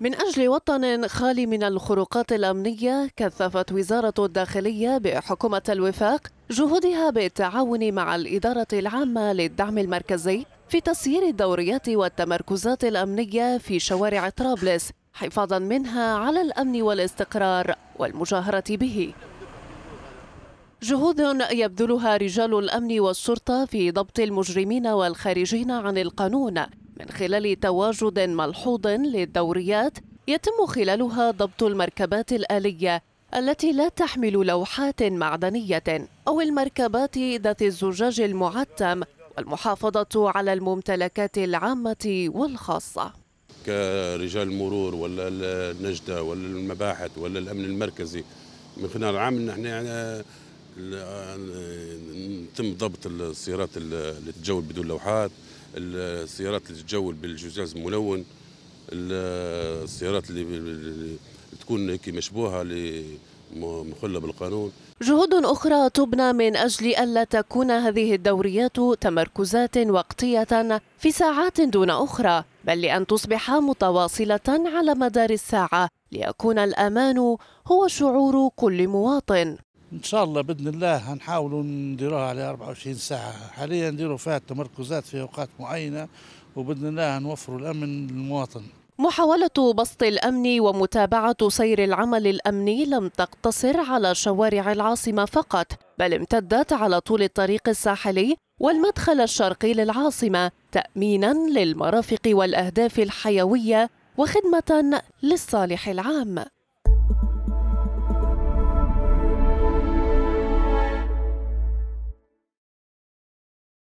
من أجل وطن خالي من الخروقات الأمنية كثفت وزارة الداخلية بحكومة الوفاق جهودها بالتعاون مع الإدارة العامة للدعم المركزي في تسيير الدوريات والتمركزات الأمنية في شوارع طرابلس حفاظا منها على الأمن والاستقرار والمجاهرة به جهود يبذلها رجال الأمن والشرطة في ضبط المجرمين والخارجين عن القانون من خلال تواجد ملحوظ للدوريات يتم خلالها ضبط المركبات الآلية التي لا تحمل لوحات معدنية أو المركبات ذات الزجاج المعتم والمحافظة على الممتلكات العامة والخاصة كرجال المرور ولا النجدة ولا المباحث ولا الأمن المركزي من خلال العام نحن يعني آه، نتم ضبط السيارات اللي تتجول بدون لوحات السيارات اللي تتجول بالجزاز ملون السيارات اللي تكون هيك مشبوهه مخلة بالقانون جهود أخرى تبنى من أجل ألا تكون هذه الدوريات تمركزات وقتية في ساعات دون أخرى بل لأن تصبح متواصلة على مدار الساعة ليكون الأمان هو شعور كل مواطن ان شاء الله باذن الله هنحاول نديروها على 24 ساعه حاليا نديروا فيها تمركزات في اوقات معينه وباذن الله نوفروا الامن للمواطن محاولة بسط الأمن ومتابعة سير العمل الأمني لم تقتصر على شوارع العاصمة فقط بل امتدت على طول الطريق الساحلي والمدخل الشرقي للعاصمة تأمينا للمرافق والأهداف الحيوية وخدمة للصالح العام